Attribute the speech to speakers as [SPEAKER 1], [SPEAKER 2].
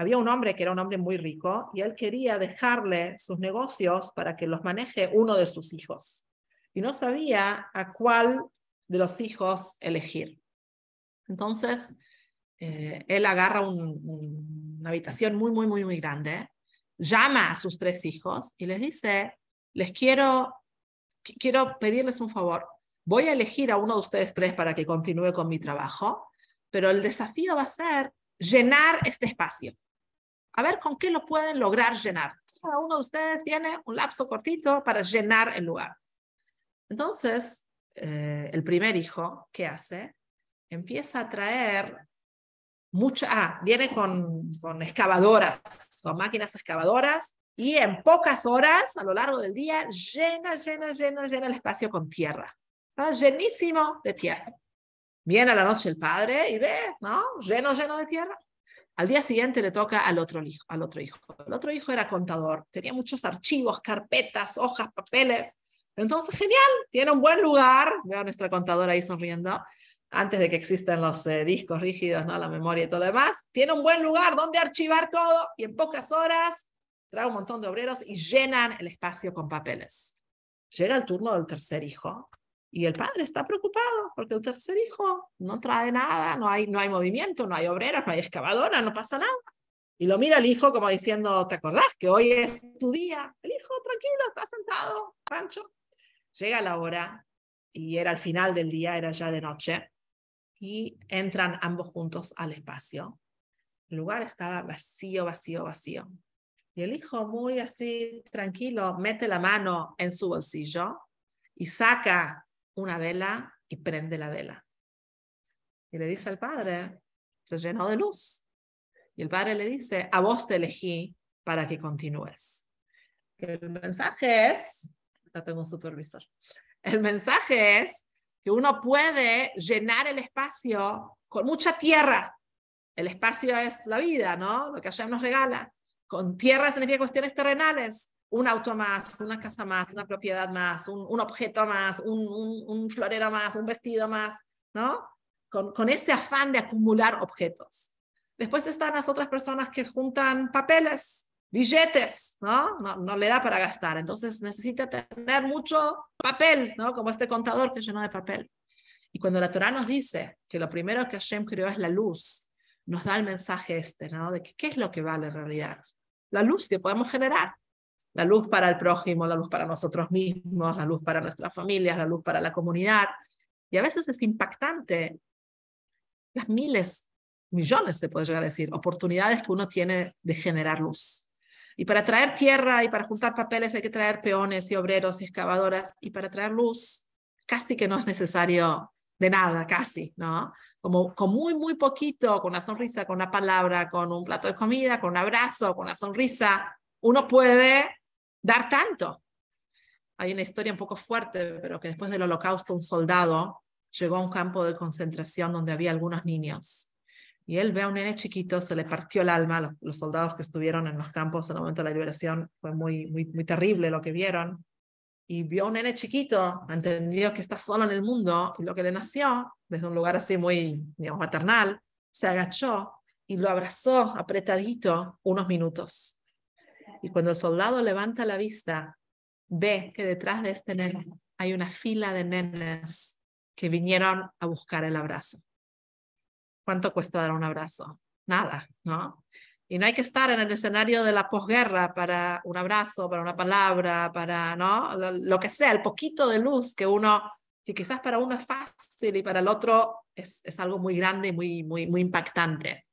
[SPEAKER 1] había un hombre que era un hombre muy rico y él quería dejarle sus negocios para que los maneje uno de sus hijos. Y no sabía a cuál de los hijos elegir. Entonces, eh, él agarra una habitación muy, muy, muy, muy grande, llama a sus tres hijos y les dice, les quiero, quiero pedirles un favor, voy a elegir a uno de ustedes tres para que continúe con mi trabajo, pero el desafío va a ser llenar este espacio a ver con qué lo pueden lograr llenar. Cada uno de ustedes tiene un lapso cortito para llenar el lugar. Entonces, eh, el primer hijo, ¿qué hace? Empieza a traer mucha, ah, viene con, con excavadoras, con máquinas excavadoras, y en pocas horas, a lo largo del día, llena, llena, llena, llena el espacio con tierra. Está llenísimo de tierra. Viene a la noche el padre y ve, ¿no? Lleno, lleno de tierra. Al día siguiente le toca al otro hijo. Al otro hijo. El otro hijo era contador, tenía muchos archivos, carpetas, hojas, papeles. Entonces, genial, tiene un buen lugar. Veo a nuestra contadora ahí sonriendo. Antes de que existan los eh, discos rígidos, ¿no? la memoria y todo lo demás, tiene un buen lugar donde archivar todo y en pocas horas trae un montón de obreros y llenan el espacio con papeles. Llega el turno del tercer hijo y el padre está preocupado porque el tercer hijo no trae nada, no hay, no hay movimiento, no hay obreros, no hay excavadora, no pasa nada. Y lo mira el hijo como diciendo, ¿te acordás que hoy es tu día? El hijo, tranquilo, está sentado, Pancho. Llega la hora y era el final del día, era ya de noche, y entran ambos juntos al espacio. El lugar estaba vacío, vacío, vacío. Y el hijo, muy así, tranquilo, mete la mano en su bolsillo y saca una vela y prende la vela. Y le dice al padre, se llenó de luz. Y el padre le dice, a vos te elegí para que continúes. El mensaje es, ya tengo un supervisor, el mensaje es que uno puede llenar el espacio con mucha tierra. El espacio es la vida, ¿no? Lo que allá nos regala. Con tierra significa cuestiones terrenales, un auto más, una casa más, una propiedad más, un, objeto más, un, florero más, un vestido más, ¿no? Con, ese afán de acumular objetos. Después están las otras personas que juntan papeles, billetes, ¿no? No, le da para gastar, entonces necesita tener mucho papel, ¿no? Como este contador que llenó de papel. Y cuando la Torah nos dice que lo primero que Hashem creó es la luz, nos da el mensaje este, ¿no? De que, qué es lo que vale en realidad. La luz que podemos generar la luz para el prójimo, la luz para nosotros mismos, la luz para nuestras familias, la luz para la comunidad. Y a veces es impactante las miles, millones, se puede llegar a decir, oportunidades que uno tiene de generar luz. Y para traer tierra y para juntar papeles hay que traer peones y obreros y excavadoras. Y para traer luz casi que no es necesario de nada, casi, ¿no? Como con muy, muy poquito, con una sonrisa, con una palabra, con un plato de comida, con un abrazo, con una sonrisa, uno puede dar tanto. Hay una historia un poco fuerte, pero que después del holocausto un soldado llegó a un campo de concentración donde había algunos niños. Y él ve a un nene chiquito, se le partió el alma. Los, soldados que estuvieron en los campos en el momento de la liberación fue muy, muy, terrible lo que vieron. Y vio a un nene chiquito, entendió que está solo en el mundo y lo que le nació, desde un lugar así muy, digamos, maternal, se agachó y lo abrazó apretadito unos minutos. Y cuando el soldado levanta la vista, ve que detrás de este nene hay una fila de nenes que vinieron a buscar el abrazo. ¿Cuánto cuesta dar un abrazo? Nada, ¿no? Y no hay que estar en el escenario de la posguerra para un abrazo, para una palabra, para, ¿no? Lo, que sea, el poquito de luz que uno, que quizás para uno es fácil y para el otro es, algo muy grande y muy, muy, muy impactante.